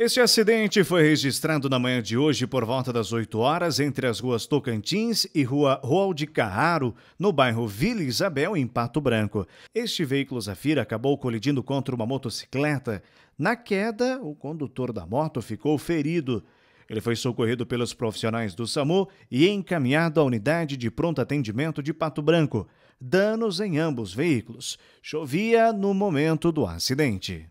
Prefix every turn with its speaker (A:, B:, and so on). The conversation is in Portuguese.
A: Este acidente foi registrado na manhã de hoje por volta das 8 horas entre as ruas Tocantins e Rua Roal de Carraro, no bairro Vila Isabel, em Pato Branco. Este veículo Zafira acabou colidindo contra uma motocicleta. Na queda, o condutor da moto ficou ferido. Ele foi socorrido pelos profissionais do SAMU e encaminhado à unidade de pronto atendimento de Pato Branco. Danos em ambos veículos. Chovia no momento do acidente.